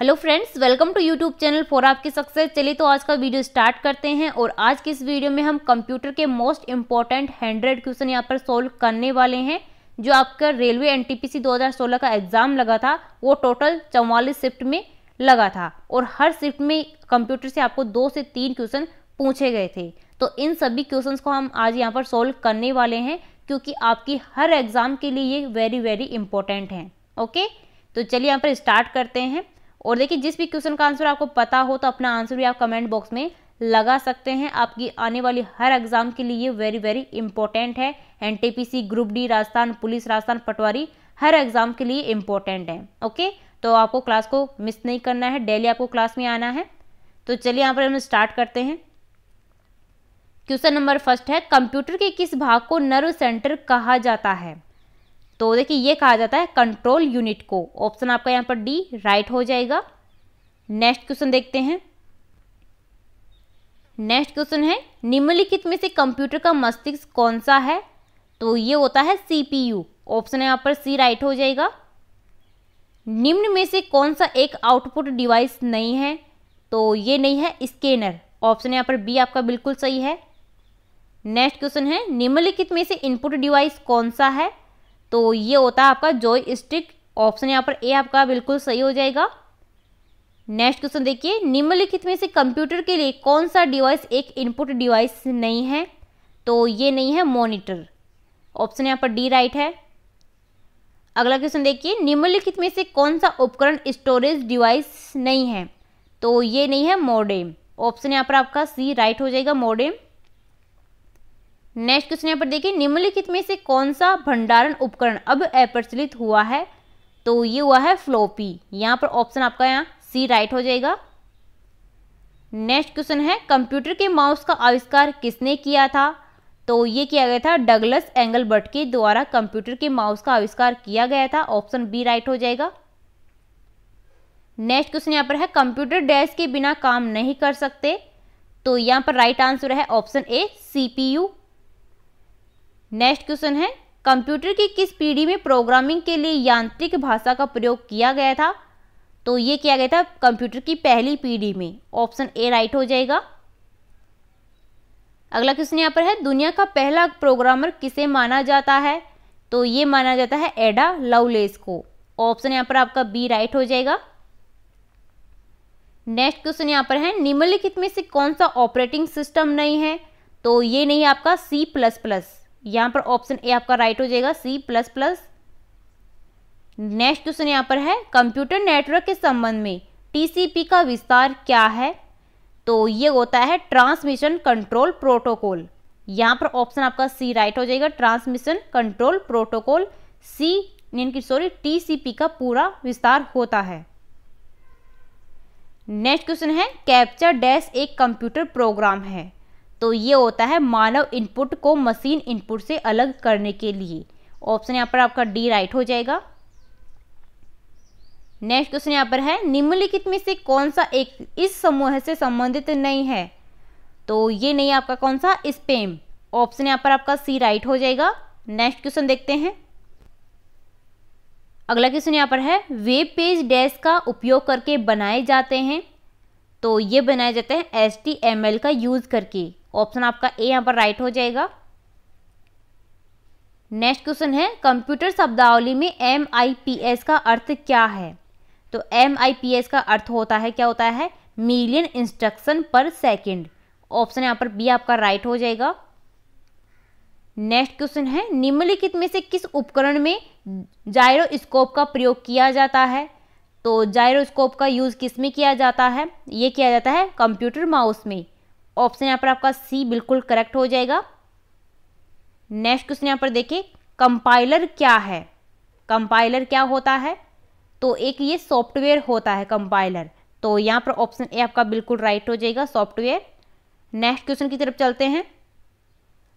hello friends welcome to YouTube channel for आपकी success चलिए तो आज का वीडियो स्टार्ट करते हैं और आज के इस वीडियो में हम कंप्यूटर के मोस्ट इंपॉर्टेंट हंड्रेड क्वेश्चन यहाँ पर सोल्व करने वाले हैं जो आपका रेलवे एनटीपीसी 2016 का एग्ज़ाम लगा था वो टोटल चौवालीस शिफ्ट में लगा था और हर शिफ्ट में कंप्यूटर से आपको दो से तीन क्वेश्चन पूछे गए थे तो इन सभी क्वेश्चन को हम आज यहाँ पर सोल्व करने वाले हैं क्योंकि आपकी हर एग्ज़ाम के लिए ये वेरी वेरी इंपॉर्टेंट हैं ओके तो चलिए यहाँ पर स्टार्ट करते हैं और देखिए जिस भी क्वेश्चन का आंसर आपको पता हो तो अपना आंसर भी आप कमेंट बॉक्स में लगा सकते हैं आपकी आने वाली हर एग्जाम के लिए वेरी वेरी इंपॉर्टेंट है NTPC group D Rajasthan police Rajasthan patwari हर एग्जाम के लिए इंपॉर्टेंट है ओके तो आपको क्लास को मिस नहीं करना है डेली आपको क्लास में आना है तो चलिए यहाँ पर हम स्टार्ट करते हैं क्वेश्चन नंबर फर्स्ट है कंप्यूटर के किस भाग को नर्व सेंटर कहा जाता है तो देखिए ये कहा जाता है कंट्रोल यूनिट को ऑप्शन आपका यहाँ पर डी राइट हो जाएगा नेक्स्ट क्वेश्चन देखते हैं नेक्स्ट क्वेश्चन है निम्नलिखित में से कंप्यूटर का मस्तिष्क कौन सा है तो ये होता है सीपीयू ऑप्शन यहाँ पर सी राइट हो जाएगा निम्न में से कौन सा एक आउटपुट डिवाइस नहीं है तो ये नहीं है स्कैनर ऑप्शन यहाँ पर बी आपका बिल्कुल सही है नेक्स्ट क्वेश्चन है निम्नलिखित में से इनपुट डिवाइस कौन सा है तो ये होता है आपका जॉय स्टिक ऑप्शन यहाँ पर ए आपका बिल्कुल सही हो जाएगा नेक्स्ट क्वेश्चन देखिए निम्नलिखित में से कंप्यूटर के लिए कौन सा डिवाइस एक इनपुट डिवाइस नहीं है तो ये नहीं है मॉनिटर ऑप्शन यहाँ पर डी राइट है अगला क्वेश्चन देखिए निम्नलिखित में से कौन सा उपकरण स्टोरेज डिवाइस नहीं है तो ये नहीं है मॉडेम ऑप्शन यहाँ पर आपका सी राइट हो जाएगा मॉडेम नेक्स्ट क्वेश्चन यहाँ पर देखिए निम्नलिखित में से कौन सा भंडारण उपकरण अब अप्रचलित हुआ है तो ये हुआ है फ्लोपी यहाँ पर ऑप्शन आपका यहाँ सी राइट हो जाएगा नेक्स्ट क्वेश्चन है कंप्यूटर के माउस का आविष्कार किसने किया था तो ये किया गया था डगलस एंगलबर्ट के द्वारा कंप्यूटर के माउस का आविष्कार किया गया था ऑप्शन बी राइट हो जाएगा नेक्स्ट क्वेश्चन यहाँ पर है कंप्यूटर डैश के बिना काम नहीं कर सकते तो यहाँ पर राइट आंसर है option A CPU next question है कंप्यूटर की किस पीढ़ी में प्रोग्रामिंग के लिए यांत्रिक भाषा का प्रयोग किया गया था तो ये किया गया था कंप्यूटर की पहली पीढ़ी में ऑप्शन ए राइट हो जाएगा अगला क्वेश्चन यहाँ पर है दुनिया का पहला प्रोग्रामर किसे माना जाता है तो ये माना जाता है एडा लवलेस को ऑप्शन यहाँ पर आपका बी राइट हो जाएगा नेक्स्ट क्वेश्चन यहाँ पर है निम्नलिखित में से कौन सा ऑपरेटिंग सिस्टम नहीं है तो ये नहीं आपका सी प्लस प्लस यहाँ पर ऑप्शन ए आपका राइट हो जाएगा C plus plus next question यहाँ पर है कंप्यूटर नेटवर्क के संबंध में टीसीपी का विस्तार क्या है तो ये होता है ट्रांसमिशन कंट्रोल प्रोटोकॉल यहां पर ऑप्शन आपका सी राइट हो जाएगा ट्रांसमिशन कंट्रोल प्रोटोकॉल सी इनकी सॉरी टीसीपी का पूरा विस्तार होता है नेक्स्ट क्वेश्चन है कैप्चर डैश एक कंप्यूटर प्रोग्राम है तो ये होता है मानव इनपुट को मशीन इनपुट से अलग करने के लिए ऑप्शन यहाँ पर आपका डी राइट हो जाएगा नेक्स्ट क्वेश्चन यहाँ पर है निम्नलिखित में से कौन सा एक इस समूह से संबंधित नहीं है तो ये नहीं आपका कौन सा स्पेम ऑप्शन यहाँ पर आपका सी राइट हो जाएगा नेक्स्ट क्वेश्चन देखते हैं अगला क्वेश्चन यहाँ पर है वेब पेज डैश का उपयोग करके बनाए जाते हैं तो ये बनाए जाते हैं एस का यूज़ करके ऑप्शन आपका ए यहाँ पर राइट हो जाएगा नेक्स्ट क्वेश्चन है कंप्यूटर शब्दावली में एम आई पी एस का अर्थ क्या है तो एम आई पी एस का अर्थ होता है क्या होता है million instruction per second option यहाँ पर बी आपका राइट हो जाएगा नेक्स्ट क्वेश्चन है निम्नलिखित में से किस उपकरण में जायरोस्कोप का प्रयोग किया जाता है तो जायरोस्कोप का यूज़ किस में किया जाता है ये किया जाता है कंप्यूटर माउस में ऑप्शन यहाँ पर आपका सी बिल्कुल करेक्ट हो जाएगा नेक्स्ट क्वेश्चन यहाँ पर देखिए कंपाइलर क्या है कंपाइलर क्या होता है तो एक ये सॉफ्टवेयर होता है कंपाइलर तो यहाँ पर ऑप्शन ए आपका बिल्कुल राइट हो जाएगा सॉफ्टवेयर नेक्स्ट क्वेश्चन की तरफ चलते हैं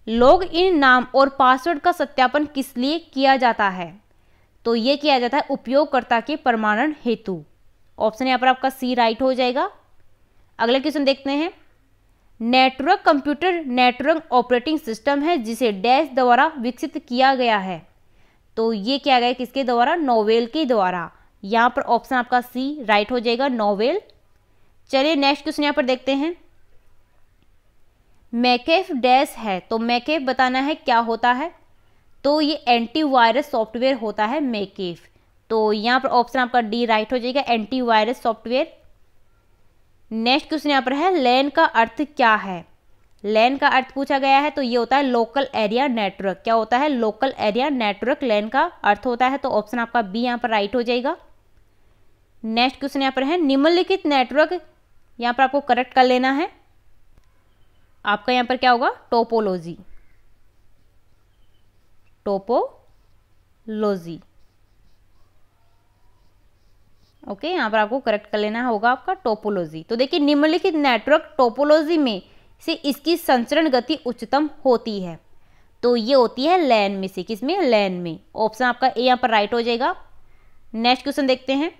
लॉग इन नाम और पासवर्ड का सत्यापन किस लिए किया जाता है तो ये किया जाता है उपयोगकर्ता के प्रमाणन हेतु ऑप्शन यहाँ पर आपका सी राइट हो जाएगा अगला क्वेश्चन देखते हैं network computer network operating system है जिसे डैश द्वारा विकसित किया गया है तो ये क्या गया किसके द्वारा नोवेल के द्वारा यहाँ पर ऑप्शन आपका सी राइट हो जाएगा नोवेल चलिए नेक्स्ट क्वेश्चन यहाँ पर देखते हैं मैकेफ डैश है तो मैकेफ बताना है क्या होता है तो ये एंटीवायरस सॉफ्टवेयर होता है मैकेफ तो यहाँ पर ऑप्शन आपका डी राइट हो जाएगा एंटीवायरस सॉफ्टवेयर नेक्स्ट क्वेश्चन यहाँ पर है लैन का अर्थ क्या है लैन का अर्थ पूछा गया है तो ये होता है लोकल एरिया नेटवर्क क्या होता है लोकल एरिया नेटवर्क लैन का अर्थ होता है तो ऑप्शन आपका बी यहाँ पर राइट हो जाएगा नेक्स्ट क्वेश्चन यहाँ पर है निम्नलिखित नेटवर्क यहाँ पर आपको करेक्ट कर लेना है आपका यहाँ पर क्या होगा टोपोलॉजी टोपोलॉजी ओके यहाँ पर आपको करेक्ट कर लेना होगा आपका टोपोलॉजी तो देखिए निम्नलिखित नेटवर्क टोपोलॉजी में से इसकी संचरण गति उच्चतम होती है तो ये होती है लैन में से किसमें लैन में ऑप्शन आपका ए यहाँ पर राइट हो जाएगा नेक्स्ट क्वेश्चन देखते हैं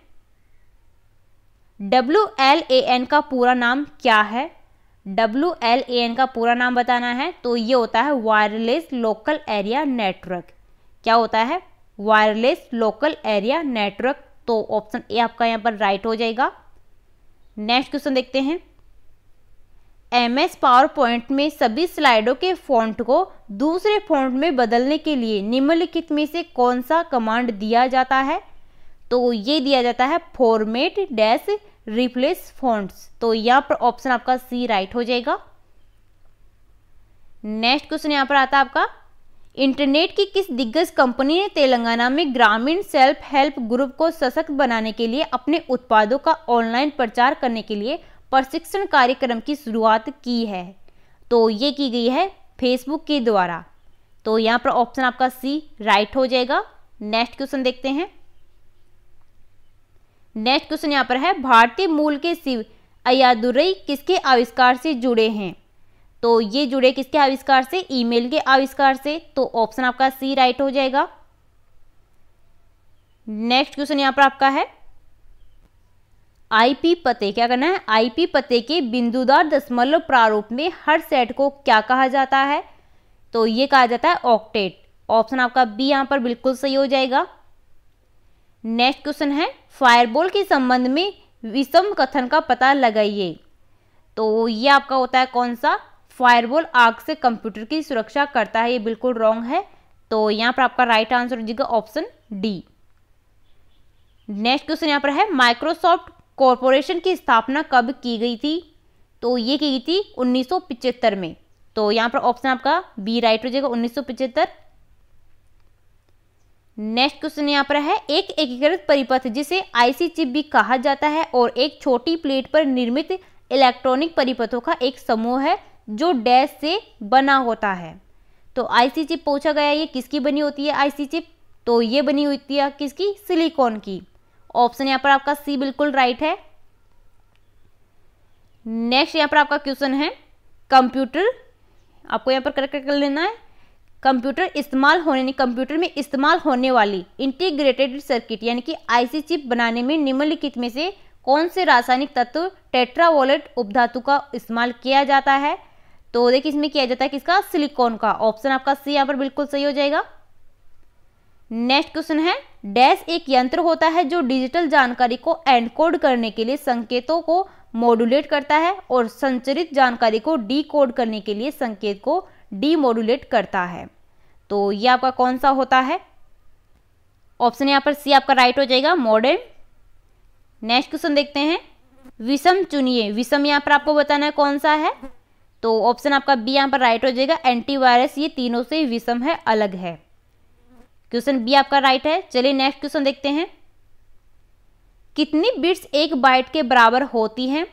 डब्ल्यू एल ए एन का पूरा नाम क्या है डब्ल्यू एल ए एन का पूरा नाम बताना है तो ये होता है वायरलेस लोकल एरिया नेटवर्क क्या होता है वायरलेस लोकल एरिया नेटवर्क तो ऑप्शन ए आपका यहाँ पर राइट हो जाएगा नेक्स्ट क्वेश्चन देखते हैं एम एस पावर पॉइंट में सभी स्लाइडों के फॉन्ट को दूसरे फॉन्ट में बदलने के लिए निम्नलिखित में से कौन सा कमांड दिया जाता है तो ये दिया जाता है फॉर्मेट डैश रिप्लेस फॉन्ट्स तो यहाँ पर ऑप्शन आपका सी राइट हो जाएगा नेक्स्ट क्वेश्चन यहाँ पर आता है आपका इंटरनेट की किस दिग्गज कंपनी ने तेलंगाना में ग्रामीण सेल्फ हेल्प ग्रुप को सशक्त बनाने के लिए अपने उत्पादों का ऑनलाइन प्रचार करने के लिए प्रशिक्षण कार्यक्रम की शुरुआत की है तो ये की गई है फेसबुक के द्वारा तो यहाँ पर ऑप्शन आपका सी राइट हो जाएगा नेक्स्ट क्वेश्चन देखते हैं नेक्स्ट क्वेश्चन यहाँ पर है भारतीय मूल के शिव अयादुरई किसके आविष्कार से जुड़े हैं तो ये जुड़े किसके आविष्कार से ईमेल के आविष्कार से तो ऑप्शन आपका सी राइट हो जाएगा नेक्स्ट क्वेश्चन यहां पर आपका है आईपी पते क्या करना है आईपी पते के बिंदुदार दशमलव प्रारूप में हर सेट को क्या कहा जाता है तो ये कहा जाता है ऑक्टेट ऑप्शन आपका बी यहां पर बिल्कुल सही हो जाएगा नेक्स्ट क्वेश्चन है फायरबॉल के संबंध में विषम कथन का पता लगाइए तो ये आपका होता है कौन सा फायरवॉल आग से कंप्यूटर की सुरक्षा करता है ये बिल्कुल रॉन्ग है तो यहाँ पर आपका राइट आंसर हो जाएगा ऑप्शन डी नेक्स्ट क्वेश्चन यहाँ पर है माइक्रोसॉफ्ट कॉरपोरेशन की स्थापना कब की गई थी तो ये की गई थी उन्नीस में तो यहाँ पर ऑप्शन आपका बी राइट हो जाएगा उन्नीस नेक्स्ट क्वेश्चन यहाँ पर है एक एकीकृत परिपथ जिसे आईसी चिप भी कहा जाता है और एक छोटी प्लेट पर निर्मित इलेक्ट्रॉनिक परिपथों का एक समूह है जो डैश से बना होता है तो आईसी चिप पूछा गया ये किसकी बनी होती है आईसी चिप तो ये बनी होती है किसकी सिलिकॉन की ऑप्शन यहां पर आपका सी बिल्कुल राइट है नेक्स्ट यहां पर आपका क्वेश्चन है कंप्यूटर आपको यहां पर करेक्ट कर लेना है कंप्यूटर इस्तेमाल होने कंप्यूटर में इस्तेमाल होने वाली इंटीग्रेटेड सर्किट यानी कि आईसी चिप बनाने में निम्नलिखित में से कौन से रासायनिक तत्व टेट्रावोलेट उपधातु का इस्तेमाल किया जाता है तो देखिए इसमें किया जाता है किसका सिलिकॉन का ऑप्शन आपका सी यहाँ पर बिल्कुल सही हो जाएगा नेक्स्ट क्वेश्चन है डैश एक यंत्र होता है जो डिजिटल जानकारी को एनकोड करने के लिए संकेतों को मॉड्यूलेट करता है और संचरित जानकारी को डीकोड करने के लिए संकेत को डीमोडुलेट करता है तो ये आपका कौन सा होता है ऑप्शन यहाँ पर सी आपका राइट हो जाएगा मॉडर्न नेक्स्ट क्वेश्चन देखते हैं विषम चुनिए विषम यहाँ पर आपको बताना है कौन सा है तो ऑप्शन आपका बी यहाँ पर राइट हो जाएगा एंटीवायरस ये तीनों से विषम है अलग है क्वेश्चन बी आपका राइट है चलिए नेक्स्ट क्वेश्चन देखते हैं कितनी बिट्स एक बाइट के बराबर होती हैं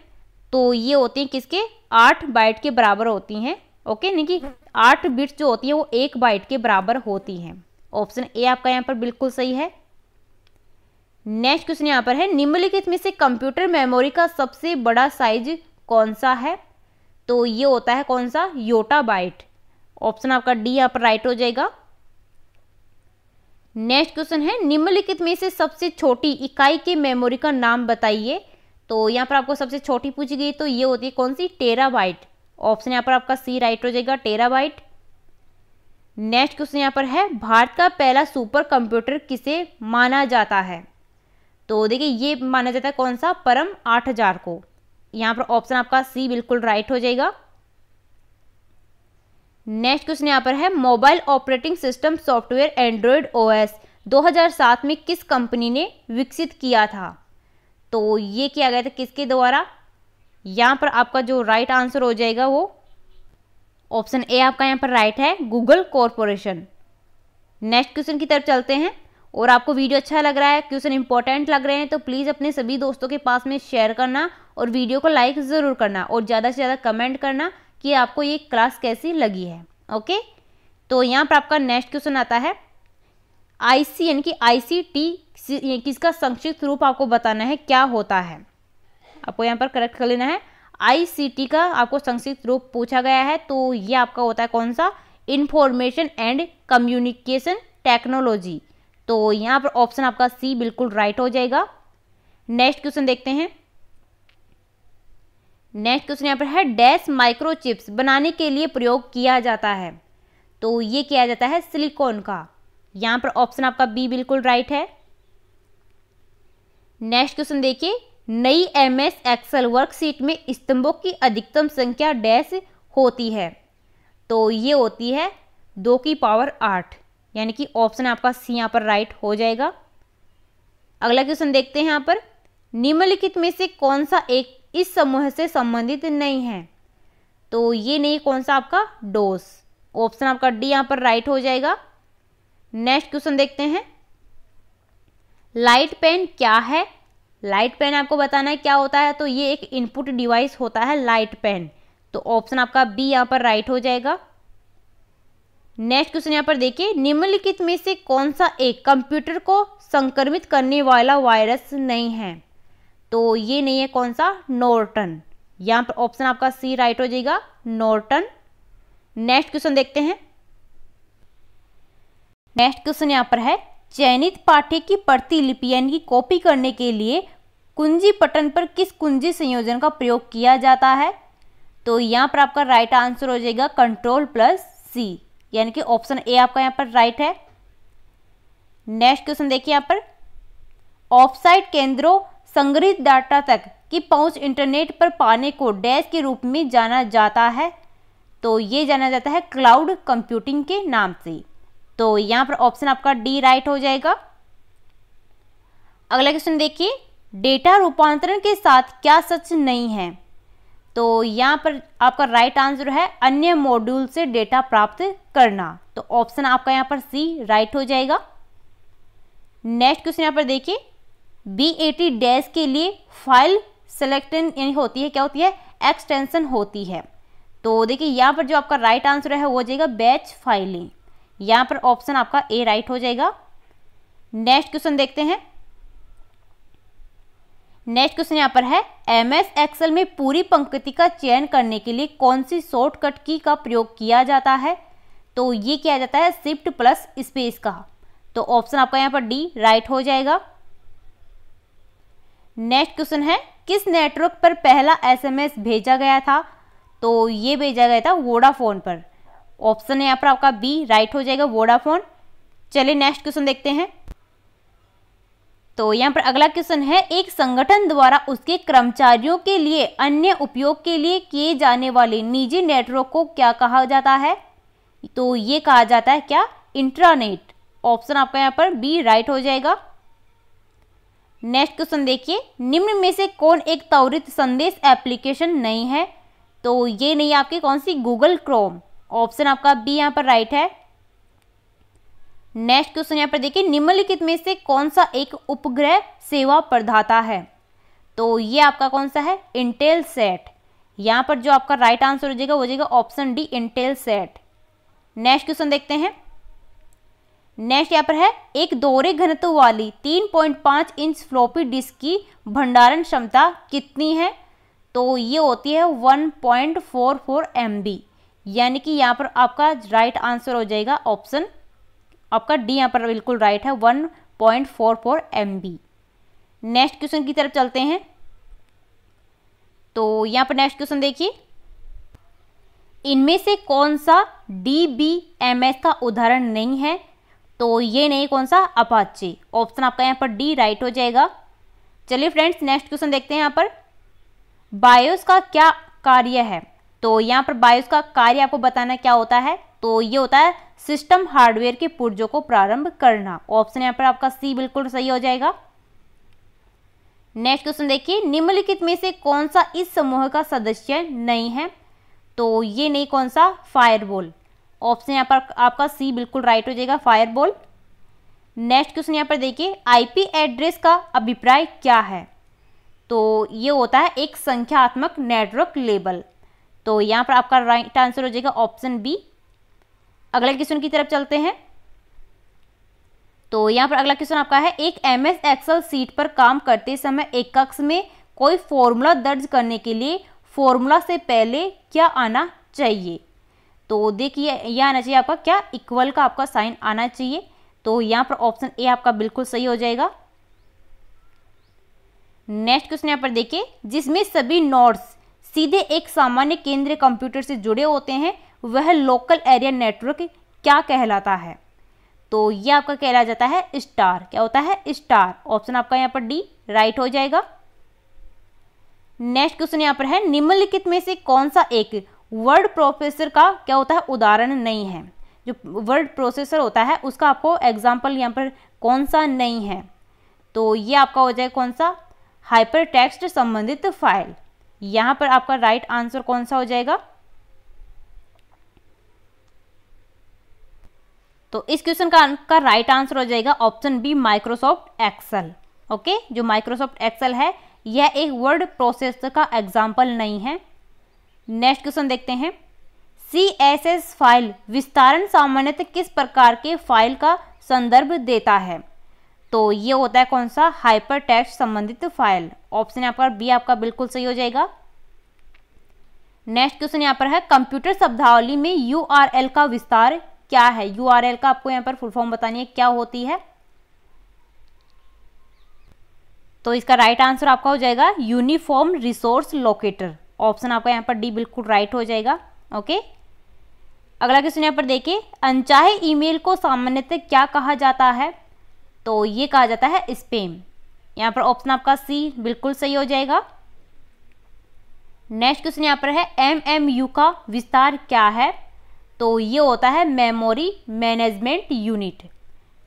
तो ये होती हैं किसके आठ बाइट के बराबर होती हैं ओके नहीं कि आठ बिट्स जो होती हैं वो एक बाइट के बराबर होती हैं ऑप्शन ए आपका यहाँ पर बिल्कुल सही है नेक्स्ट क्वेश्चन यहाँ पर है निम्नलिखित में से कंप्यूटर मेमोरी का सबसे बड़ा साइज कौन सा है तो ये होता है कौन सा योटाबाइट ऑप्शन आपका डी यहाँ पर राइट हो जाएगा नेक्स्ट क्वेश्चन है निम्नलिखित में से सबसे छोटी इकाई के मेमोरी का नाम बताइए तो यहाँ पर आपको सबसे छोटी पूछी गई तो ये होती है कौन सी टेराबाइट ऑप्शन यहाँ पर आपका सी राइट हो जाएगा टेराबाइट नेक्स्ट क्वेश्चन यहाँ पर है भारत का पहला सुपर कंप्यूटर किसे माना जाता है तो देखिए ये माना जाता है कौन सा परम आठ हजार को यहां पर ऑप्शन आपका सी बिल्कुल राइट हो जाएगा नेक्स्ट क्वेश्चन यहां पर है mobile operating system software Android OS 2007 में किस कंपनी ने विकसित किया था तो ये किया गया था किसके द्वारा यहां पर आपका जो राइट right आंसर हो जाएगा वो ऑप्शन ए आपका यहां पर राइट है गूगल कॉरपोरेशन नेक्स्ट क्वेश्चन की तरफ चलते हैं और आपको वीडियो अच्छा लग रहा है क्वेश्चन इंपॉर्टेंट लग रहे हैं तो प्लीज़ अपने सभी दोस्तों के पास में शेयर करना और वीडियो को लाइक ज़रूर करना और ज़्यादा से ज़्यादा कमेंट करना कि आपको ये क्लास कैसी लगी है ओके तो यहाँ पर आपका नेक्स्ट क्वेश्चन आता है आई सी यानी कि आई सी टी किसका संक्षिप्त रूप आपको बताना है क्या होता है आपको यहाँ पर करेक्ट कर लेना है आई सी टी का आपको संक्षिप्त रूप पूछा गया है तो ये आपका होता है कौन सा इन्फॉर्मेशन एंड कम्युनिकेशन टेक्नोलॉजी तो यहां पर ऑप्शन आपका सी बिल्कुल राइट हो जाएगा नेक्स्ट क्वेश्चन देखते हैं नेक्स्ट क्वेश्चन यहां पर है डैश माइक्रोचिप्स बनाने के लिए प्रयोग किया जाता है तो ये किया जाता है सिलिकॉन का यहां पर ऑप्शन आपका बी बिल्कुल राइट है नेक्स्ट क्वेश्चन देखिए नई एम एस एक्सल वर्कशीट में स्तंभों की अधिकतम संख्या डैश होती है तो ये होती है दो की पावर आठ यानी कि ऑप्शन आपका सी यहाँ पर राइट हो जाएगा अगला क्वेश्चन देखते हैं यहाँ पर निम्नलिखित में से कौन सा एक इस समूह से संबंधित नहीं है तो ये नहीं कौन सा आपका डोस ऑप्शन आपका डी यहाँ पर राइट हो जाएगा नेक्स्ट क्वेश्चन देखते हैं लाइट पेन क्या है लाइट पेन आपको बताना है क्या होता है तो ये एक इनपुट डिवाइस होता है लाइट पेन तो ऑप्शन आपका बी यहाँ पर राइट हो जाएगा नेक्स्ट क्वेश्चन यहाँ पर देखिए निम्नलिखित में से कौन सा एक कंप्यूटर को संक्रमित करने वाला वायरस नहीं है तो ये नहीं है कौन सा नोर्टन यहाँ पर ऑप्शन आपका सी राइट हो जाएगा नोर्टन नेक्स्ट क्वेश्चन देखते हैं नेक्स्ट क्वेश्चन यहाँ पर है चयनित पाठ्य की प्रतिलिपि यानी कि कॉपी करने के लिए कुंजी पटन पर किस कुंजी संयोजन का प्रयोग किया जाता है तो यहाँ पर आपका राइट आंसर हो जाएगा कंट्रोल प्लस सी यानी कि ऑप्शन ए आपका यहाँ पर राइट है नेक्स्ट क्वेश्चन देखिए यहाँ पर ऑफसाइट केंद्रों संग्रहित डाटा तक की पहुंच इंटरनेट पर पाने को डैश के रूप में जाना जाता है तो ये जाना जाता है क्लाउड कंप्यूटिंग के नाम से तो यहाँ पर ऑप्शन आपका डी राइट हो जाएगा अगला क्वेश्चन देखिए डेटा रूपांतरण के साथ क्या सच नहीं है तो यहाँ पर आपका राइट आंसर है अन्य मॉड्यूल से डेटा प्राप्त करना तो ऑप्शन आपका यहाँ पर सी राइट हो जाएगा नेक्स्ट क्वेश्चन यहाँ पर देखिए बी एटी डैश के लिए फाइल सेलेक्टन यानी होती है क्या होती है एक्सटेंशन होती है तो देखिए यहाँ पर जो आपका राइट आंसर है वो हो जाएगा बैच फाइलिंग यहाँ पर ऑप्शन आपका ए राइट हो जाएगा नेक्स्ट क्वेश्चन देखते हैं नेक्स्ट क्वेश्चन यहाँ पर है एम एस एक्सएल में पूरी पंक्ति का चयन करने के लिए कौन सी शॉर्टकट की का प्रयोग किया जाता है तो ये किया जाता है शिफ्ट प्लस स्पेस का तो ऑप्शन आपका यहाँ पर डी राइट हो जाएगा नेक्स्ट क्वेश्चन है किस नेटवर्क पर पहला एसएमएस भेजा गया था तो ये भेजा गया था वोडाफोन पर ऑप्शन यहाँ पर आपका बी राइट हो जाएगा वोडाफोन चलिए नेक्स्ट क्वेश्चन देखते हैं तो यहाँ पर अगला क्वेश्चन है एक संगठन द्वारा उसके कर्मचारियों के लिए अन्य उपयोग के लिए किए जाने वाले निजी नेटवर्क को क्या कहा जाता है तो ये कहा जाता है क्या इंट्रानेट ऑप्शन आपका यहाँ पर बी राइट हो जाएगा नेक्स्ट क्वेश्चन देखिए निम्न में से कौन एक त्वरित संदेश एप्लीकेशन नहीं है तो ये नहीं आपकी कौन सी गूगल क्रोम ऑप्शन आपका बी यहाँ पर राइट है नेक्स्ट क्वेश्चन यहाँ पर देखिए निम्नलिखित में से कौन सा एक उपग्रह सेवा प्रदाता है तो ये आपका कौन सा है इंटेल सेट यहाँ पर जो आपका राइट आंसर हो जाएगा वो जाएगा option D Intel set next question देखते हैं नेक्स्ट यहाँ पर है एक दोहरे घनत्व वाली 3.5 इंच फ्लॉपी डिस्क की भंडारण क्षमता कितनी है तो ये होती है 1.44 बी यानी कि यहाँ पर आपका राइट आंसर हो जाएगा ऑप्शन आपका डी यहाँ पर बिल्कुल राइट है one point four four M B next question की तरफ चलते हैं तो यहाँ पर नेक्स्ट क्वेश्चन देखिए इनमें से कौन सा डी बी एम एस का उदाहरण नहीं है तो ये नहीं कौन सा अपाचे ऑप्शन आपका यहाँ पर डी राइट हो जाएगा चलिए फ्रेंड्स नेक्स्ट क्वेश्चन देखते हैं यहाँ पर बायोस का क्या कार्य है तो यहाँ पर बायोस का कार्य आपको बताना क्या होता है तो ये होता है सिस्टम हार्डवेयर के पुर्जों को प्रारंभ करना ऑप्शन यहाँ पर आपका सी बिल्कुल सही हो जाएगा नेक्स्ट क्वेश्चन देखिए निम्नलिखित में से कौन सा इस समूह का सदस्य नहीं है तो ये नहीं कौन सा फायरबॉल ऑप्शन यहाँ पर आपका सी बिल्कुल राइट हो जाएगा फायरबॉल नेक्स्ट क्वेश्चन यहाँ पर देखिए आईपी एड्रेस का अभिप्राय क्या है तो ये होता है एक संख्यात्मक नेटवर्क लेबल तो यहाँ पर आपका राइट आंसर हो जाएगा ऑप्शन बी अगले क्वेश्चन की तरफ चलते हैं तो यहाँ पर अगला क्वेश्चन आपका है एक एम एस एक्सल सीट पर काम करते समय एक कक्ष में कोई फॉर्मूला दर्ज करने के लिए फॉर्मूला से पहले क्या आना चाहिए तो देखिए यह आना चाहिए आपका क्या इक्वल का आपका साइन आना चाहिए तो यहाँ पर ऑप्शन ए आपका बिल्कुल सही हो जाएगा नेक्स्ट क्वेश्चन यहाँ पर देखिए जिसमें सभी नोट्स सीधे एक सामान्य केंद्र कंप्यूटर से जुड़े होते हैं वह लोकल एरिया नेटवर्क क्या कहलाता है तो ये आपका कहला जाता है स्टार क्या होता है स्टार ऑप्शन आपका यहाँ पर डी राइट हो जाएगा नेक्स्ट क्वेश्चन यहाँ पर है निम्नलिखित में से कौन सा एक वर्ड प्रोसेसर का क्या होता है उदाहरण नहीं है जो वर्ड प्रोसेसर होता है उसका आपको एग्जाम्पल यहाँ पर कौन सा नहीं है तो ये आपका हो जाए कौन सा हाइपर टेक्स्ट संबंधित फाइल यहाँ पर आपका राइट आंसर कौन सा हो जाएगा तो इस क्वेश्चन का आपका राइट आंसर हो जाएगा option B Microsoft Excel okay जो माइक्रोसॉफ्ट एक्सेल है यह एक वर्ड प्रोसेसर का एग्जाम्पल नहीं है नेक्स्ट क्वेश्चन देखते हैं सी एस एस फाइल विस्तारण सामान्यतः किस प्रकार के फाइल का संदर्भ देता है तो ये होता है कौन सा हाइपर टैक्स संबंधित फाइल ऑप्शन यहाँ पर बी आपका बिल्कुल सही हो जाएगा नेक्स्ट क्वेश्चन यहाँ पर है कंप्यूटर शब्दावली में यू का विस्तार क्या है यू का आपको यहाँ पर फुल फॉर्म बतानी है क्या होती है तो इसका राइट आंसर आपका हो जाएगा यूनिफॉर्म रिसोर्स लोकेटर ऑप्शन आपका यहाँ पर डी बिल्कुल राइट हो जाएगा ओके अगला क्वेश्चन यहाँ पर देखिए अनचाहे ईमेल को सामान्यतः क्या कहा जाता है तो ये कहा जाता है स्पेम यहाँ पर ऑप्शन आपका सी बिल्कुल सही हो जाएगा नेक्स्ट क्वेश्चन यहाँ पर है एम एम यू का विस्तार क्या है तो ये होता है मेमोरी मैनेजमेंट यूनिट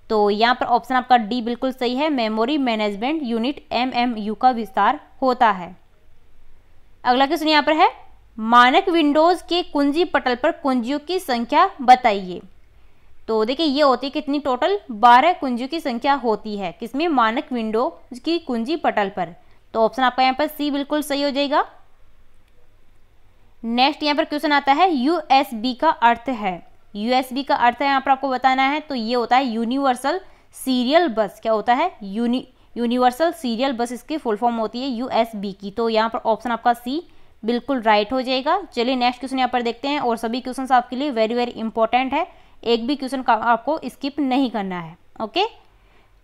तो यहाँ पर ऑप्शन आपका डी बिल्कुल सही है memory management unit M M U का विस्तार होता है अगला क्वेश्चन यहाँ पर है मानक विंडोज़ के कुंजी पटल पर कुंजियों की संख्या बताइए तो देखिए ये होती है कितनी टोटल बारह कुंजियों की संख्या होती है किसमें मानक विंडो की कुंजी पटल पर तो ऑप्शन आपका यहाँ पर सी बिल्कुल सही हो जाएगा नेक्स्ट यहाँ पर क्वेश्चन आता है यूएसबी का अर्थ है यूएसबी का अर्थ है यहाँ पर आपको बताना है तो ये होता है यूनिवर्सल सीरियल बस क्या होता है यूनि यूनिवर्सल सीरियल बस इसकी फुल फॉर्म होती है यूएसबी की तो यहाँ पर ऑप्शन आपका सी बिल्कुल राइट हो जाएगा चलिए नेक्स्ट क्वेश्चन यहाँ पर देखते हैं और सभी क्वेश्चन आपके लिए वेरी वेरी इंपॉर्टेंट है एक भी क्वेश्चन आपको स्किप नहीं करना है ओके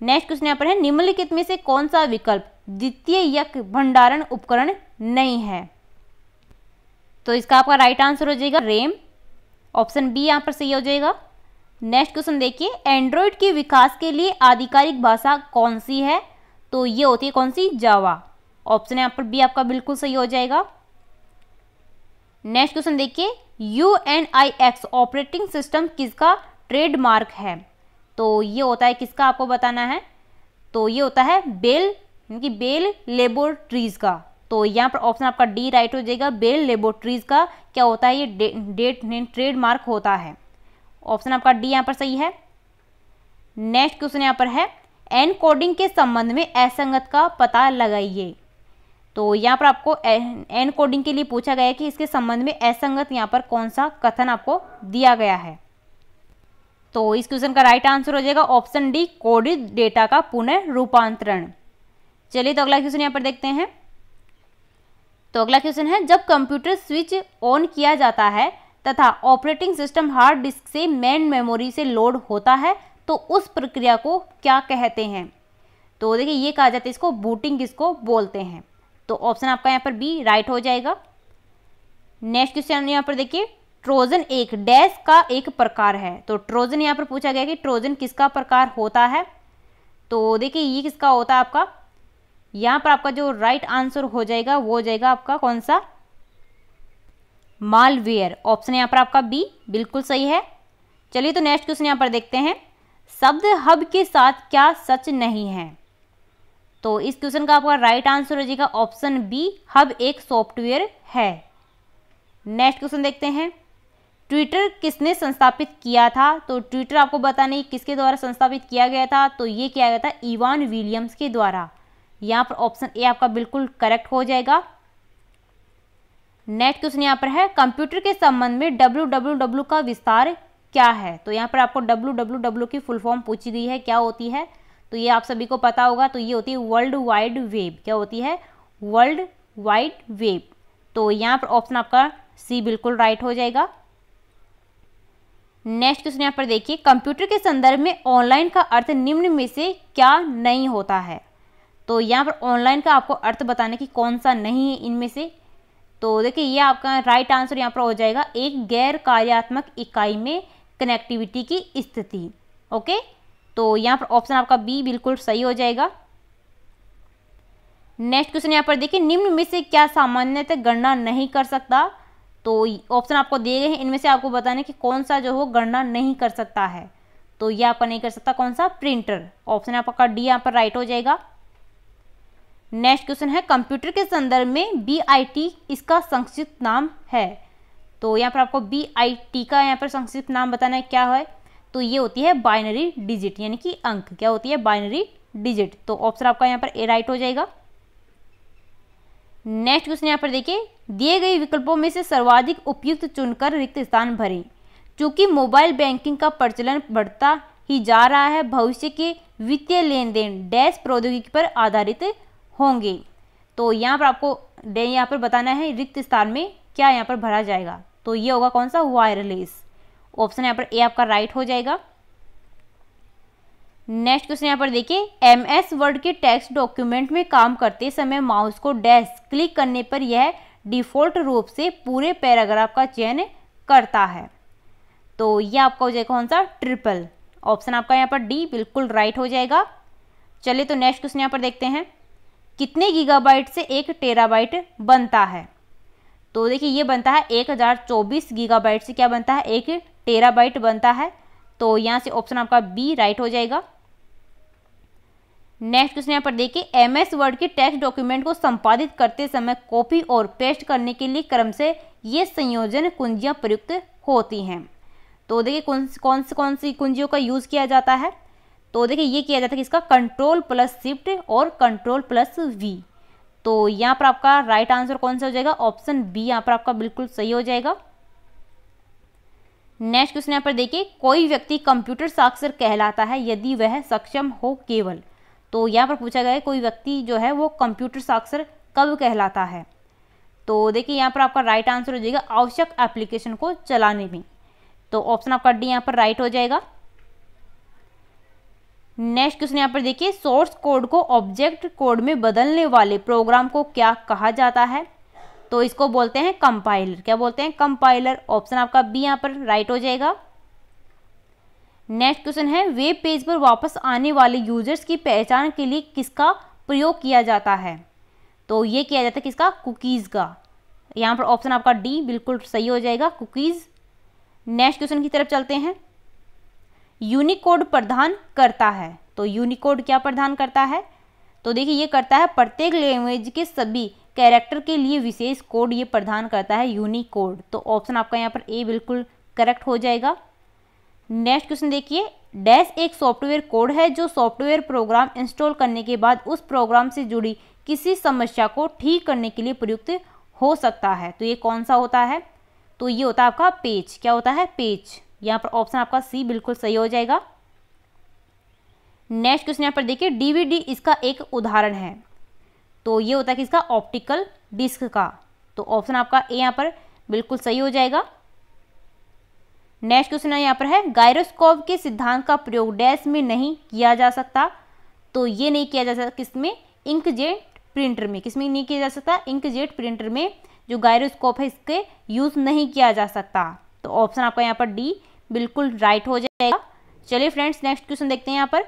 नेक्स्ट क्वेश्चन यहाँ पर है निम्नलिखित में से कौन सा विकल्प द्वितीय यक भंडारण उपकरण नहीं है तो इसका आपका राइट आंसर हो जाएगा रेम ऑप्शन बी यहाँ पर सही हो जाएगा नेक्स्ट क्वेश्चन देखिए एंड्रॉयड के विकास के लिए आधिकारिक भाषा कौन सी है तो ये होती है कौन सी जावा ऑप्शन यहाँ पर बी आपका बिल्कुल सही हो जाएगा नेक्स्ट क्वेश्चन देखिए U N I X operating system किसका ट्रेडमार्क है तो ये होता है किसका आपको बताना है तो ये होता है बेल यानी कि बेल लेबोरेटरीज का तो यहाँ पर ऑप्शन आपका डी राइट हो जाएगा बेल लेबोरेटरीज का क्या होता है ये डेट डे, ट्रेडमार्क होता है ऑप्शन आपका डी यहाँ पर सही है नेक्स्ट क्वेश्चन यहाँ पर है एन कोडिंग के संबंध में असंगत का पता लगाइए तो यहाँ पर आपको एन कोडिंग के लिए पूछा गया है कि इसके संबंध में असंगत यहाँ पर कौन सा कथन आपको दिया गया है तो इस क्वेश्चन का राइट आंसर हो जाएगा ऑप्शन डी कोडित डेटा का पुनः रूपांतरण चलिए तो अगला क्वेश्चन यहाँ पर देखते हैं तो अगला क्वेश्चन है जब कंप्यूटर स्विच ऑन किया जाता है तथा ऑपरेटिंग सिस्टम हार्ड डिस्क से मेन मेमोरी से लोड होता है तो उस प्रक्रिया को क्या कहते हैं तो देखिए ये कहा जाता है इसको बूटिंग किसको बोलते हैं तो ऑप्शन आपका यहाँ पर बी राइट हो जाएगा नेक्स्ट क्वेश्चन यहाँ पर देखिए ट्रोजन एक डैश का एक प्रकार है तो ट्रोजन यहाँ पर पूछा गया कि ट्रोजन किसका प्रकार होता है तो देखिए ये किसका होता है आपका यहाँ पर आपका जो राइट आंसर हो जाएगा वो हो जाएगा आपका कौन सा मालवेयर ऑप्शन यहाँ पर आपका बी बिल्कुल सही है चलिए तो नेक्स्ट क्वेश्चन यहाँ पर देखते हैं शब्द हब के साथ क्या सच नहीं है तो इस क्वेश्चन का आपका राइट आंसर हो जाएगा ऑप्शन बी हब एक सॉफ्टवेयर है नेक्स्ट क्वेश्चन देखते हैं ट्विटर किसने संस्थापित किया था तो ट्विटर आपको बताने किसके द्वारा संस्थापित किया गया था तो ये किया गया था इवान विलियम्स के द्वारा यहाँ पर ऑप्शन ए आपका बिल्कुल करेक्ट हो जाएगा नेक्स्ट क्वेश्चन यहाँ पर है कंप्यूटर के संबंध में डब्ल्यू डब्ल्यू डब्ल्यू का विस्तार क्या है तो यहाँ पर आपको डब्ल्यू डब्ल्यू डब्ल्यू की फुल फॉर्म पूछी गई है क्या होती है तो ये आप सभी को पता होगा तो ये होती है वर्ल्ड वाइड वेब क्या होती है वर्ल्ड वाइड वेब तो यहाँ पर ऑप्शन आपका सी बिल्कुल राइट हो जाएगा नेक्स्ट क्वेश्चन यहाँ पर देखिए कंप्यूटर के संदर्भ में ऑनलाइन का अर्थ निम्न में से क्या नहीं होता है तो यहाँ पर ऑनलाइन का आपको अर्थ बताने की कौन सा नहीं है इनमें से तो देखिए ये आपका राइट आंसर यहाँ पर हो जाएगा एक गैर कार्यात्मक इकाई में कनेक्टिविटी की स्थिति ओके तो यहाँ पर ऑप्शन आपका बी बिल्कुल सही हो जाएगा नेक्स्ट क्वेश्चन यहाँ पर देखिए निम्न में से क्या सामान्यतः गणना नहीं कर सकता तो ऑप्शन आपको दिए गए हैं इनमें से आपको बताने कि कौन सा जो हो गणना नहीं कर सकता है तो ये आपका नहीं कर सकता कौन सा प्रिंटर ऑप्शन आपका डी यहाँ पर राइट हो जाएगा नेक्स्ट क्वेश्चन है कंप्यूटर के संदर्भ में बी आई टी इसका संक्षिप्त नाम है तो यहाँ पर आपको बी आई टी का यहाँ पर संक्षिप्त नाम बताना है क्या है तो ये होती है बाइनरी डिजिट यानी कि अंक क्या होती है बाइनरी डिजिट तो ऑप्शन आपका यहाँ पर ए राइट हो जाएगा नेक्स्ट क्वेश्चन यहाँ पर देखिए दिए गए विकल्पों में से सर्वाधिक उपयुक्त चुनकर रिक्त स्थान भरें चूंकि मोबाइल बैंकिंग का प्रचलन बढ़ता ही जा रहा है भविष्य के वित्तीय लेन देन डैश प्रौद्योगिकी पर आधारित होंगे तो यहाँ पर आपको यहाँ पर बताना है रिक्त स्थान में क्या यहाँ पर भरा जाएगा तो ये होगा कौन सा वायरलेस ऑप्शन यहाँ पर ए आपका राइट हो जाएगा नेक्स्ट क्वेश्चन यहाँ पर देखिए एम एस वर्ड के टेक्स्ट डॉक्यूमेंट में काम करते समय माउस को डैश क्लिक करने पर यह डिफ़ॉल्ट रूप से पूरे पैराग्राफ का चयन करता है तो यह आपका हो जाएगा कौन सा ट्रिपल ऑप्शन आपका यहाँ पर डी बिल्कुल राइट हो जाएगा चलिए तो नेक्स्ट क्वेश्चन यहाँ पर देखते हैं कितने गीगाबाइट से एक टेराबाइट बनता है तो देखिए ये बनता है एक हज़ार चौबीस गीगाबाइट से क्या बनता है एक टेराबाइट बनता है तो यहाँ से ऑप्शन आपका बी राइट हो जाएगा नेक्स्ट क्वेश्चन यहाँ पर देखिए एम एस वर्ड के टेक्स्ट डॉक्यूमेंट को संपादित करते समय कॉपी और पेस्ट करने के लिए क्रम से ये संयोजन कुंजियाँ प्रयुक्त होती हैं तो देखिए कौन कौन सी कौन सी कुंजियों का यूज़ किया जाता है तो देखिए ये किया जाता है कि इसका कंट्रोल प्लस शिफ्ट और कंट्रोल प्लस वी तो यहाँ पर आपका राइट आंसर कौन सा हो जाएगा ऑप्शन बी यहाँ पर आपका बिल्कुल सही हो जाएगा नेक्स्ट क्वेश्चन यहाँ पर देखिए कोई व्यक्ति कंप्यूटर साक्षर कहलाता है यदि वह सक्षम हो केवल तो यहाँ पर पूछा गया है कोई व्यक्ति जो है वो कंप्यूटर साक्षर कब कहलाता है तो देखिए यहाँ पर आपका राइट आंसर हो जाएगा आवश्यक एप्लीकेशन को चलाने में तो ऑप्शन आपका डी यहाँ पर राइट हो जाएगा नेक्स्ट क्वेश्चन यहाँ पर देखिए सोर्स कोड को ऑब्जेक्ट कोड में बदलने वाले प्रोग्राम को क्या कहा जाता है तो इसको बोलते हैं कंपाइलर क्या बोलते हैं कंपाइलर ऑप्शन आपका बी यहाँ पर राइट हो जाएगा नेक्स्ट क्वेश्चन है वेब पेज पर वापस आने वाले यूजर्स की पहचान के लिए किसका प्रयोग किया जाता है तो ये किया जाता है किसका कुकीज़ का यहाँ पर ऑप्शन आपका डी बिल्कुल सही हो जाएगा कुकीज़ नेक्स्ट क्वेश्चन की तरफ चलते हैं यूनिकोड प्रदान करता है तो यूनिकोड क्या प्रदान करता है तो देखिए ये करता है प्रत्येक लैंग्वेज के सभी कैरेक्टर के लिए विशेष कोड ये प्रदान करता है यूनिकोड तो ऑप्शन आपका यहाँ पर ए बिल्कुल करेक्ट हो जाएगा नेक्स्ट क्वेश्चन देखिए डैश एक सॉफ्टवेयर कोड है जो सॉफ्टवेयर प्रोग्राम इंस्टॉल करने के बाद उस प्रोग्राम से जुड़ी किसी समस्या को ठीक करने के लिए प्रयुक्त हो सकता है तो ये कौन सा होता है तो ये होता है आपका पेज क्या होता है पेज यहाँ पर ऑप्शन आपका सी बिल्कुल सही हो जाएगा नेक्स्ट क्वेश्चन यहाँ पर देखिए डीवीडी इसका एक उदाहरण है तो ये होता है कि इसका ऑप्टिकल डिस्क का तो ऑप्शन आपका ए यहाँ पर बिल्कुल सही हो जाएगा नेक्स्ट क्वेश्चन यहाँ पर है गायरोस्कोप के सिद्धांत का प्रयोग डैश में नहीं किया जा सकता तो ये नहीं किया जा सकता किसमें इंकजेट प्रिंटर में किसमें नहीं किया जा सकता इंकजेट प्रिंटर में जो गायरोस्कोप है इसके यूज़ नहीं किया जा सकता तो ऑप्शन आपका यहाँ पर डी बिल्कुल राइट हो जाएगा चलिए फ्रेंड्स नेक्स्ट क्वेश्चन देखते हैं यहाँ पर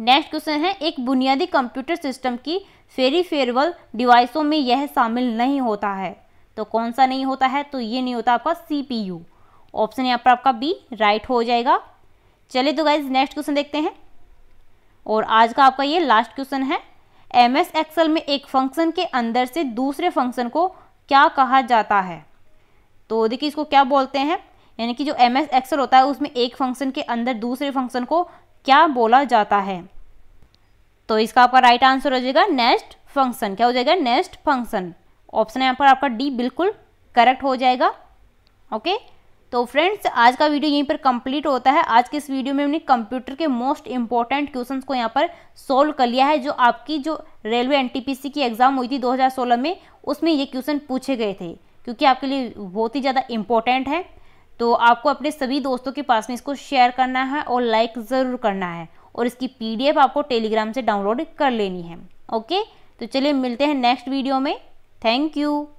नेक्स्ट क्वेश्चन है एक बुनियादी कंप्यूटर सिस्टम की फेरी फेयरवल डिवाइसों में यह शामिल नहीं होता है तो कौन सा नहीं होता है तो ये नहीं होता आपका सीपीयू ऑप्शन यहाँ पर आपका बी राइट हो जाएगा चलिए तो गाइज नेक्स्ट क्वेश्चन देखते हैं और आज का आपका ये लास्ट क्वेश्चन है एम एस में एक फंक्शन के अंदर से दूसरे फंक्शन को क्या कहा जाता है तो देखिए इसको क्या बोलते हैं यानी कि जो एम एस एक्सल होता है उसमें एक फंक्शन के अंदर दूसरे फंक्शन को क्या बोला जाता है तो इसका आपका राइट आंसर हो जाएगा नेक्स्ट फंक्शन क्या हो जाएगा नेक्स्ट फंक्शन ऑप्शन यहाँ पर आपका डी बिल्कुल करेक्ट हो जाएगा ओके तो फ्रेंड्स आज का वीडियो यहीं पर कंप्लीट होता है आज के इस वीडियो में हमने कंप्यूटर के मोस्ट इंपॉर्टेंट क्वेश्चंस को यहाँ पर सोल्व कर लिया है जो आपकी जो रेलवे एनटीपीसी की एग्ज़ाम हुई थी 2016 में उसमें ये क्वेश्चन पूछे गए थे क्योंकि आपके लिए बहुत ही ज़्यादा इंपॉर्टेंट है तो आपको अपने सभी दोस्तों के पास में इसको शेयर करना है और लाइक ज़रूर करना है और इसकी पीडीएफ आपको टेलीग्राम से डाउनलोड कर लेनी है ओके तो चलिए मिलते हैं नेक्स्ट वीडियो में थैंक यू